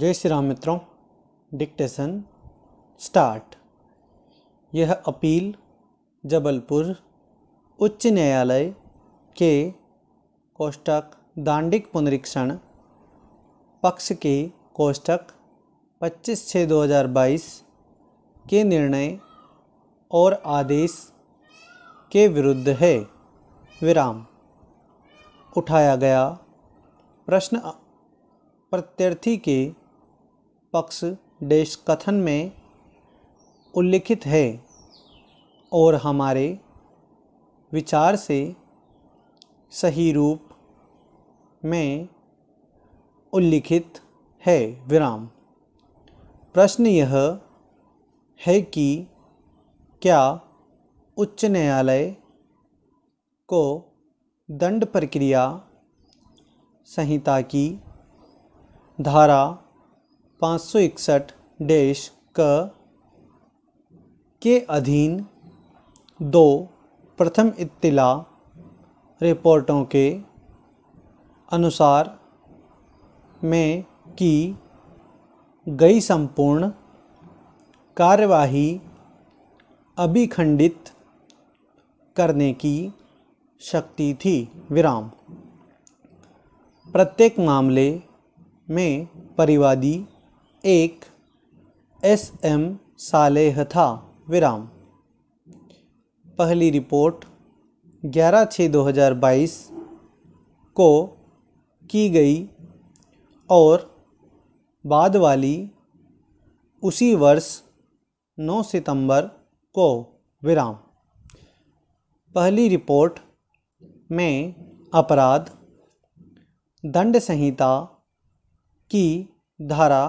जय श्री राम मित्रों dictation start यह अपील जबलपुर उच्च न्यायालय के कोष्टक दांडिक पुनरीक्षण पक्ष के कोष्टक 25 छः 2022 के निर्णय और आदेश के विरुद्ध है विराम उठाया गया प्रश्न प्रत्यर्थी के पक्ष देश कथन में उल्लिखित है और हमारे विचार से सही रूप में उल्लिखित है विराम प्रश्न यह है कि क्या उच्च न्यायालय को दंड प्रक्रिया संहिता की धारा पाँच सौ इकसठ क के अधीन दो प्रथम इतला रिपोर्टों के अनुसार में की गई संपूर्ण कार्यवाही अभिखंडित करने की शक्ति थी विराम प्रत्येक मामले में परिवादी एक एस एम सालेह था विराम पहली रिपोर्ट ग्यारह छः दो हज़ार बाईस को की गई और बाद वाली उसी वर्ष 9 सितंबर को विराम पहली रिपोर्ट में अपराध दंड संहिता की धारा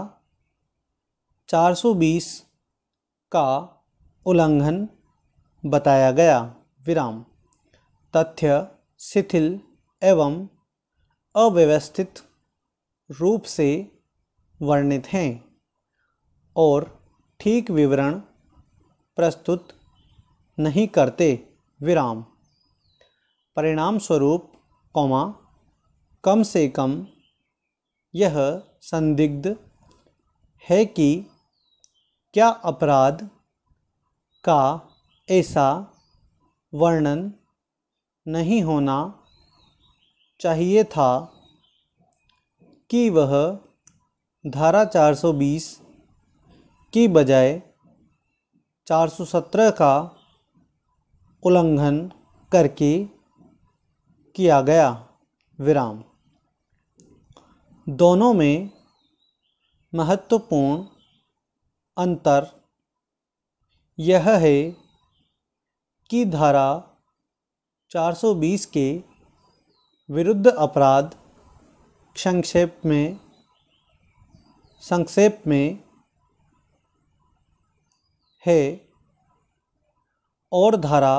420 का उल्लंघन बताया गया विराम तथ्य शिथिल एवं अव्यवस्थित रूप से वर्णित हैं और ठीक विवरण प्रस्तुत नहीं करते विराम परिणाम स्वरूप कौमा कम से कम यह संदिग्ध है कि क्या अपराध का ऐसा वर्णन नहीं होना चाहिए था कि वह धारा 420 की बजाय 417 का उल्लंघन करके किया गया विराम दोनों में महत्वपूर्ण अंतर यह है कि धारा 420 के विरुद्ध अपराध संक्षेप में संक्षेप में है और धारा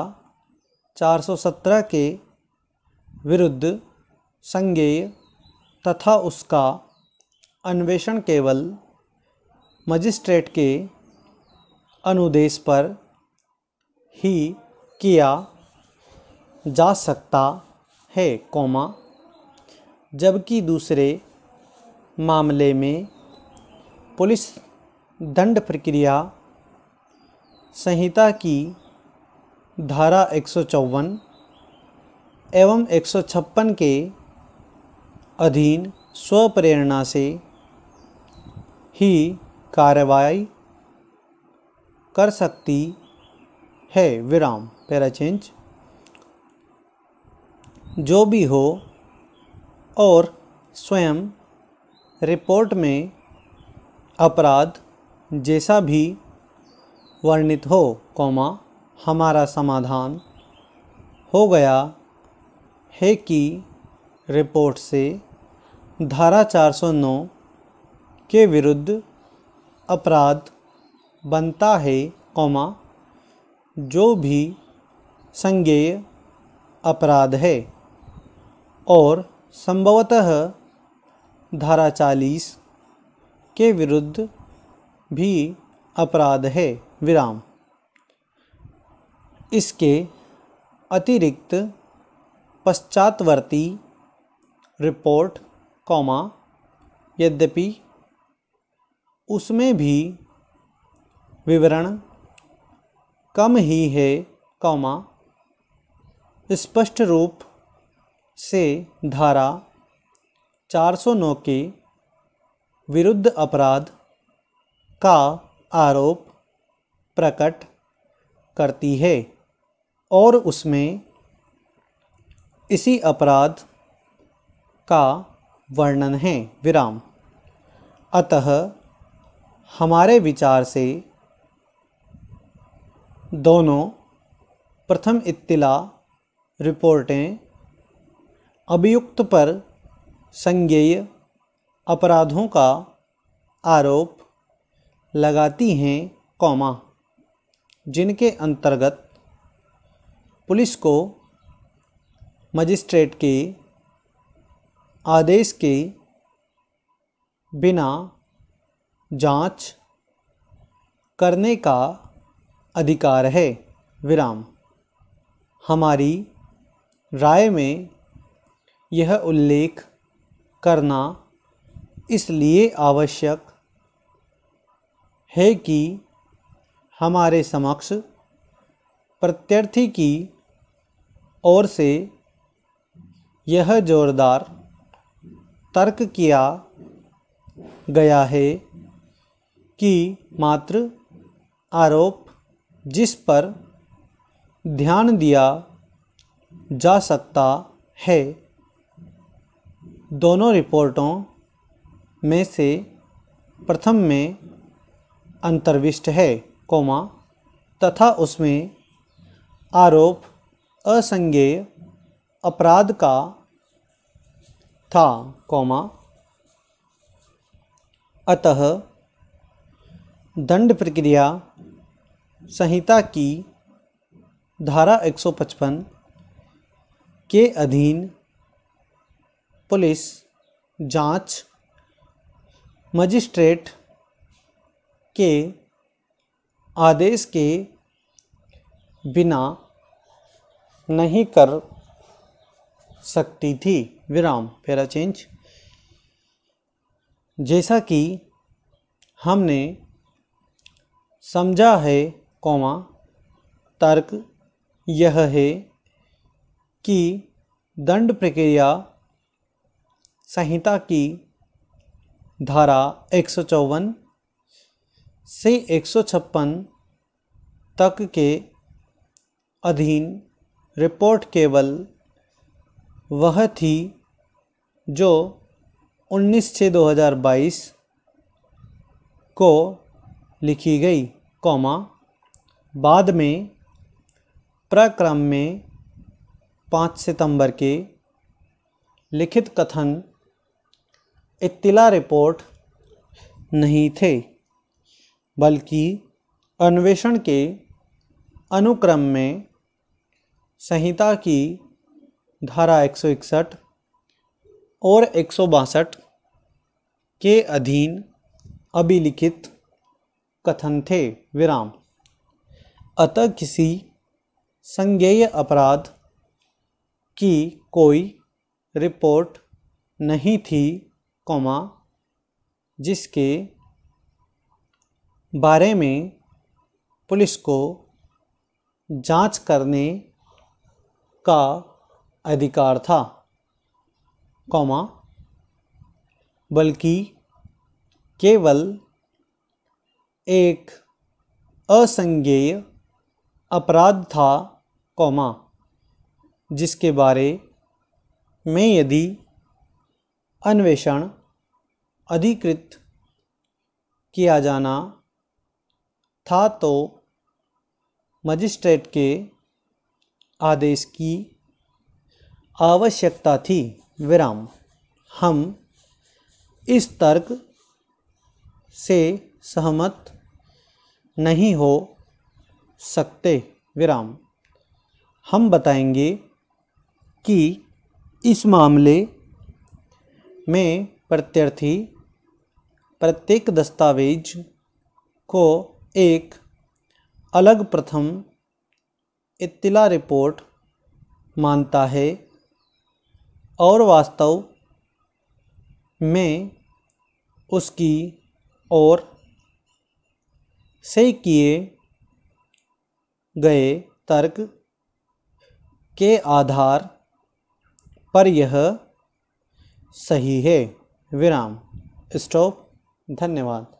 417 के विरुद्ध संज्ञेय तथा उसका अन्वेषण केवल मजिस्ट्रेट के अनुदेश पर ही किया जा सकता है कौमा जबकि दूसरे मामले में पुलिस दंड प्रक्रिया संहिता की धारा एक एवं एक के अधीन स्वप्रेरणा से ही कार्रवाई कर सकती है विराम पैरा चेंज जो भी हो और स्वयं रिपोर्ट में अपराध जैसा भी वर्णित हो कौमा हमारा समाधान हो गया है कि रिपोर्ट से धारा 409 के विरुद्ध अपराध बनता है कौमा जो भी संज्ञेय अपराध है और संभवतः धारा चालीस के विरुद्ध भी अपराध है विराम इसके अतिरिक्त पश्चातवर्ती रिपोर्ट कौमा यद्यपि उसमें भी विवरण कम ही है कौमा स्पष्ट रूप से धारा 409 के विरुद्ध अपराध का आरोप प्रकट करती है और उसमें इसी अपराध का वर्णन है विराम अतः हमारे विचार से दोनों प्रथम इत्तिला रिपोर्टें अभियुक्त पर संज्ञेय अपराधों का आरोप लगाती हैं कौमा जिनके अंतर्गत पुलिस को मजिस्ट्रेट के आदेश के बिना जांच करने का अधिकार है विराम हमारी राय में यह उल्लेख करना इसलिए आवश्यक है कि हमारे समक्ष प्रत्यर्थी की ओर से यह जोरदार तर्क किया गया है की मात्र आरोप जिस पर ध्यान दिया जा सकता है दोनों रिपोर्टों में से प्रथम में अंतर्विष्ट है कोमा तथा उसमें आरोप असंज्ञेय अपराध का था कोमा अतः दंड प्रक्रिया संहिता की धारा 155 के अधीन पुलिस जांच मजिस्ट्रेट के आदेश के बिना नहीं कर सकती थी विराम पैरा चेंज जैसा कि हमने समझा है कौमा तर्क यह है कि दंड प्रक्रिया संहिता की धारा एक से एक तक के अधीन रिपोर्ट केवल वह थी जो 19 छः 2022 को लिखी गई कौमा बाद में प्रक्रम में पाँच सितंबर के लिखित कथन इतिला रिपोर्ट नहीं थे बल्कि अन्वेषण के अनुक्रम में संहिता की धारा एक और एक के अधीन अभिलिखित कथन थे विराम अतः किसी संज्ञेय अपराध की कोई रिपोर्ट नहीं थी कौमा जिसके बारे में पुलिस को जांच करने का अधिकार था कौमा बल्कि केवल एक असंज्ञेय अपराध था कौमा जिसके बारे में यदि अन्वेषण अधिकृत किया जाना था तो मजिस्ट्रेट के आदेश की आवश्यकता थी विराम हम इस तर्क से सहमत नहीं हो सकते विराम हम बताएंगे कि इस मामले में प्रत्यर्थी प्रत्येक दस्तावेज को एक अलग प्रथम इत्तिला रिपोर्ट मानता है और वास्तव में उसकी और से किए गए तर्क के आधार पर यह सही है विराम स्टॉप धन्यवाद